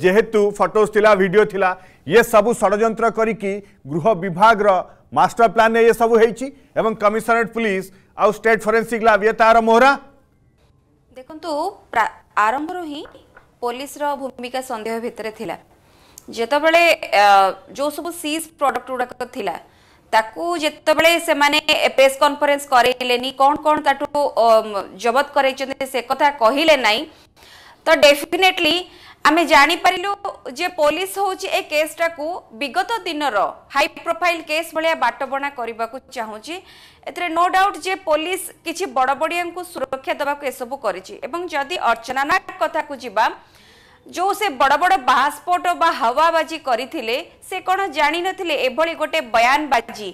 ଯେହେତୁ ଫଟୋଜ୍ ଥିଲା ଭିଡ଼ିଓ ଥିଲା ଇଏ ସବୁ ଷଡ଼ଯନ୍ତ୍ର କରିକି ଗୃହ ବିଭାଗର ମାଷ୍ଟର ପ୍ଲାନ୍ରେ ଇଏ ସବୁ ହେଇଛି ଏବଂ କମିଶନରେଟ୍ ପୁଲିସ୍ ଆଉ ଷ୍ଟେଟ୍ ଫୋରେନ୍ସିକ୍ ଲାବ୍ ଇଏ ତାର ମୋହରା ଦେଖନ୍ତୁ ଆରମ୍ଭରୁ ହିଁ ପୋଲିସର ଭୂମିକା ସନ୍ଦେହ ଭିତରେ ଥିଲା ଯେତେବେଳେ ଯେଉଁ ସବୁ ସିଜ୍ ପ୍ରଡକ୍ଟ ଗୁଡ଼ାକ ଥିଲା ତାକୁ ଯେତେବେଳେ ସେମାନେ ପ୍ରେସ୍ କନଫରେନ୍ସ କରେଇଲେନି କ'ଣ କ'ଣ ତାଠୁ ଜବତ କରେଇଛନ୍ତି ସେ କଥା କହିଲେ ନାହିଁ ତ ଡେଫିନେଟଲି ଆମେ ଜାଣିପାରିଲୁ ଯେ ପୋଲିସ ହେଉଛି ଏ କେସ୍ଟାକୁ ବିଗତ ଦିନର ହାଇ ପ୍ରୋଫାଇଲ କେସ୍ ଭଳିଆ ବାଟବଣା କରିବାକୁ ଚାହୁଁଛି ଏଥିରେ ନୋ ଡାଉଟ୍ ଯେ ପୋଲିସ କିଛି ବଡ଼ବଡ଼ିଆଙ୍କୁ ସୁରକ୍ଷା ଦେବାକୁ ଏସବୁ କରିଛି ଏବଂ ଯଦି ଅର୍ଚ୍ଚନା ନାୟକ କଥାକୁ ଯିବା ଯେଉଁ ସେ ବଡ଼ ବଡ଼ ବାହାସ୍ଫୋଟ ବା ହାୱାବାଜି କରିଥିଲେ ସେ କ'ଣ ଜାଣିନଥିଲେ ଏଭଳି ଗୋଟେ ବୟାନବାଜି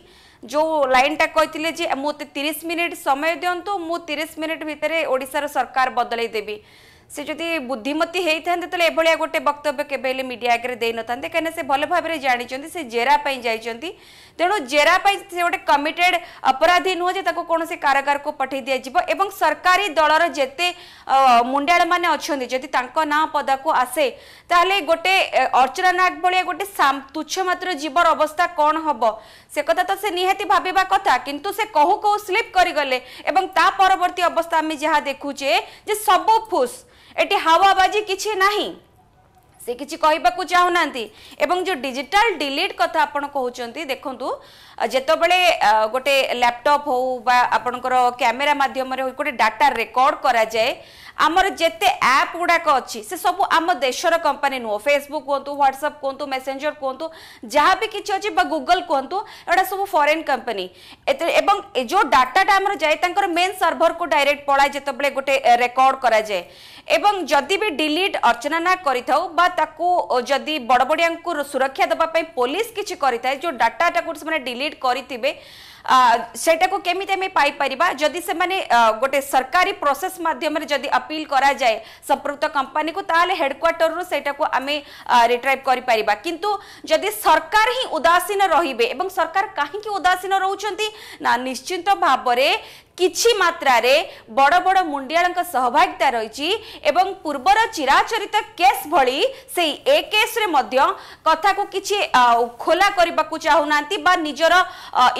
ଯେଉଁ ଲାଇନ୍ଟା କହିଥିଲେ ଯେ ମୋତେ ତିରିଶ ମିନିଟ୍ ସମୟ ଦିଅନ୍ତୁ ମୁଁ ତିରିଶ ମିନିଟ୍ ଭିତରେ ଓଡ଼ିଶାର ସରକାର ବଦଳେଇ ଦେବି ସେ ଯଦି ବୁଦ୍ଧିମତୀ ହେଇଥାନ୍ତେ ତାହେଲେ ଏଭଳିଆ ଗୋଟେ ବକ୍ତବ୍ୟ କେବେ ହେଲେ ମିଡ଼ିଆ ଆଗରେ ଦେଇନଥାନ୍ତେ କାହିଁକିନା ସେ ଭଲ ଭାବରେ ଜାଣିଛନ୍ତି ସେ ଜେରା ପାଇଁ ଯାଇଛନ୍ତି ତେଣୁ ଜେରା ପାଇଁ ସେ ଗୋଟେ କମିଟେଡ୍ ଅପରାଧୀ ନୁହଁ ଯେ ତାକୁ କୌଣସି କାରାଗାରକୁ ପଠାଇ ଦିଆଯିବ ଏବଂ ସରକାରୀ ଦଳର ଯେତେ ମୁଣ୍ଡାଳମାନେ ଅଛନ୍ତି ଯଦି ତାଙ୍କ ନାଁ ପଦାକୁ ଆସେ ତାହେଲେ ଗୋଟେ ଅର୍ଚ୍ଚନା ନାଗ ଭଳିଆ ଗୋଟେ ତୁଚ୍ଛ ମାତ୍ର ଜୀବର ଅବସ୍ଥା କ'ଣ ହେବ ସେ କଥା ତ ସେ ନିହାତି ଭାବିବା କଥା କିନ୍ତୁ ସେ କହୁ କହୁ ସ୍ଲିପ୍ କରିଗଲେ ଏବଂ ତା ପରବର୍ତ୍ତୀ ଅବସ୍ଥା ଆମେ ଯାହା ଦେଖୁଛେ ଯେ ସବୁ ଫୁସ୍ এটি হাওয়াবাজি কিছু না সে কিছু কহবাকু চাহুনা এবং যে ডিজিটাল ডিলিট কথা আপনার কুমার দেখুন যেতবে গোটে ল্যাপটপ হো বা আপনার ক্যামেরা মাধ্যমে গোটে ডাটা রেকর্ড করা যায় আমার যেতে আপ গুড়াক অছি সে সব আমার দেশর কোম্পানি নুহ ফেসবুক কুহতু হোয়াটসঅ্যাপ কুহতু মেসেঞ্জর কুহতু যা বি কিছু অছি বা গুগল কুহতু এটা সব ফরেন কোম্পানি এবং যে ডাটাটা আমার যায় তাঁর মেন সর্ভর কু ডাইরেক্ট পড়ায় যেতবে গোটে রেকর্ড করা যায় এবং যদি বি ডিলিট অর্চনা না করে থাও বা बड़बड़िया सुरक्षा देवाई पुलिस किसी करें जो डाटा डिलीट करेंगे সেটাকে কেমিতি আমি পাইপারা যদি সে গোটে সরকারি প্রোসেস মাধ্যমে যদি আপিল করা যায় সম্পৃক্ত কোম্পানি কু তাহলে হেডকোয়ার্টর সেটা আমি রিট্রাইভ করে পারা কিন্তু যদি সরকার হি উদাসীন রহবে এবং সরকার কাহি উদাসীন রোচান না নিশ্চিত ভাবে କିଛି ମାତ୍ରାରେ ବଡ଼ ବଡ଼ ମୁଣ୍ଡିଆଳଙ୍କ ସହଭାଗିତା ରହିଛି ଏବଂ ପୂର୍ବର ଚିରାଚରିତ କେସ୍ ଭଳି ସେଇ ଏ କେସ୍ରେ ମଧ୍ୟ କଥାକୁ କିଛି ଖୋଲା କରିବାକୁ ଚାହୁଁନାହାନ୍ତି ବା ନିଜର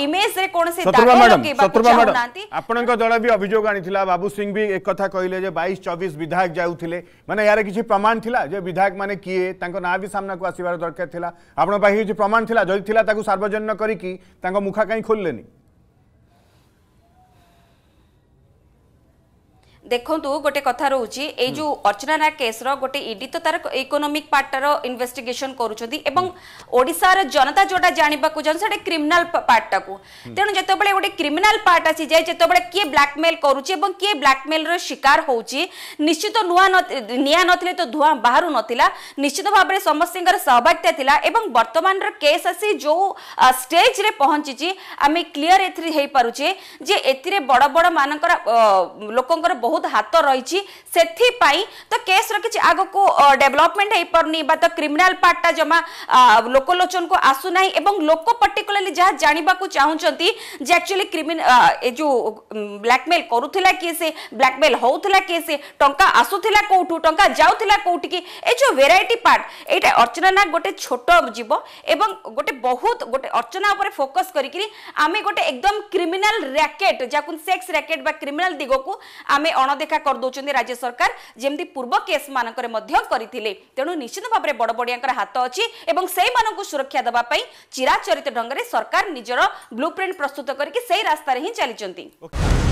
ଇମେଜ୍ରେ କୌଣସି ଶତ୍ରୁଭା ମ୍ୟାଡମ୍ ଆପଣଙ୍କ ଦଳ ବି ଅଭିଯୋଗ ଆଣିଥିଲା ବାବୁ ସିଂ ବି ଏକଥା କହିଲେ ଯେ ବାଇଶ ଚବିଶ ବିଧାୟକ ଯାଉଥିଲେ ମାନେ ୟାର କିଛି ପ୍ରମାଣ ଥିଲା ଯେ ବିଧାୟକ ମାନେ କିଏ ତାଙ୍କ ନାଁ ବି ସାମ୍ନାକୁ ଆସିବାର ଦରକାର ଥିଲା ଆପଣଙ୍କ ପାଖରେ କିଛି ପ୍ରମାଣ ଥିଲା ଯଦି ଥିଲା ତାକୁ ସାର୍ବଜନୀନ କରିକି ତାଙ୍କ ମୁଖା କାହିଁ ଖୋଲିଲେନି ଦେଖନ୍ତୁ ଗୋଟେ କଥା ରହୁଛି ଏଇ ଯୋଉ ଅର୍ଚ୍ଚନା ନାୟକ କେସ୍ର ଗୋଟେ ଇଡି ତ ତାର ଇକୋନୋମିକ ପାର୍ଟଟାର ଇନଭେଷ୍ଟିଗେସନ କରୁଛନ୍ତି ଏବଂ ଓଡ଼ିଶାର ଜନତା ଯୋଉଟା ଜାଣିବାକୁ ଚାହୁଁଛି ସେଟା କ୍ରିମିନାଲ ପାର୍ଟଟାକୁ ତେଣୁ ଯେତେବେଳେ ଗୋଟେ କ୍ରିମିନାଲ ପାର୍ଟ ଆସିଯାଏ ଯେତେବେଳେ କିଏ ବ୍ଲାକମେଲ କରୁଛି ଏବଂ କିଏ ବ୍ଲାକମେଲର ଶିକାର ହେଉଛି ନିଶ୍ଚିତ ନୂଆ ନିଆଁ ନଥିଲେ ତ ଧୂଆଁ ବାହାରୁ ନଥିଲା ନିଶ୍ଚିତ ଭାବରେ ସମସ୍ତଙ୍କର ସହଭାଗିତା ଥିଲା ଏବଂ ବର୍ତ୍ତମାନର କେସ୍ ଆସି ଯୋଉ ଷ୍ଟେଜରେ ପହଞ୍ଚିଛି ଆମେ କ୍ଲିୟର ଏଥିରେ ହେଇପାରୁଛେ ଯେ ଏଥିରେ ବଡ଼ ବଡ଼ ମାନଙ୍କର ଲୋକଙ୍କର ବହୁତ ବହୁତ ହାତ ରହିଛି ସେଥିପାଇଁ ତ କେସ୍ର କିଛି ଆଗକୁ ଡେଭଲପମେଣ୍ଟ ହେଇପାରୁନି ବା ତ କ୍ରିମିନାଲ ପାର୍ଟଟା ଜମା ଲୋକଲୋଚନକୁ ଆସୁନାହିଁ ଏବଂ ଲୋକ ପର୍ଟିକୁଲାରଲି ଯାହା ଜାଣିବାକୁ ଚାହୁଁଛନ୍ତି ଯେ ଆକ୍ଚୁଆଲି କ୍ରିମିନା ଏ ଯେଉଁ ବ୍ଲାକମେଲ୍ କରୁଥିଲା କିଏ ସେ ବ୍ଲାକମେଲ୍ ହେଉଥିଲା କିଏ ସେ ଟଙ୍କା ଆସୁଥିଲା କେଉଁଠୁ ଟଙ୍କା ଯାଉଥିଲା କେଉଁଠିକି ଏ ଯେଉଁ ଭେରାଇଟି ପାର୍ଟ ଏଇଟା ଅର୍ଚ୍ଚନା ନା ଗୋଟେ ଛୋଟ ଯିବ ଏବଂ ଗୋଟେ ବହୁତ ଗୋଟେ ଅର୍ଚ୍ଚନା ଉପରେ ଫୋକସ୍ କରିକିରି ଆମେ ଗୋଟେ ଏକଦମ କ୍ରିମିନାଲ ର୍ୟାକେଟ୍ ଯାହାକୁ ସେକ୍ସ ର୍ୟାକେଟ୍ ବା କ୍ରିମିନାଲ ଦିଗକୁ ଆମେ ଅଣ ଅଣଦେଖା କରିଦେଉଛନ୍ତି ରାଜ୍ୟ ସରକାର ଯେମିତି ପୂର୍ବ କେସ୍ ମାନଙ୍କରେ ମଧ୍ୟ କରିଥିଲେ ତେଣୁ ନିଶ୍ଚିତ ଭାବରେ ବଡ଼ବଡ଼ିଆଙ୍କର ହାତ ଅଛି ଏବଂ ସେଇମାନଙ୍କୁ ସୁରକ୍ଷା ଦେବା ପାଇଁ ଚିରାଚରିତ ଢଙ୍ଗରେ ସରକାର ନିଜର ବ୍ଲୁ ପ୍ରିଣ୍ଟ ପ୍ରସ୍ତୁତ କରିକି ସେଇ ରାସ୍ତାରେ ହିଁ ଚାଲିଛନ୍ତି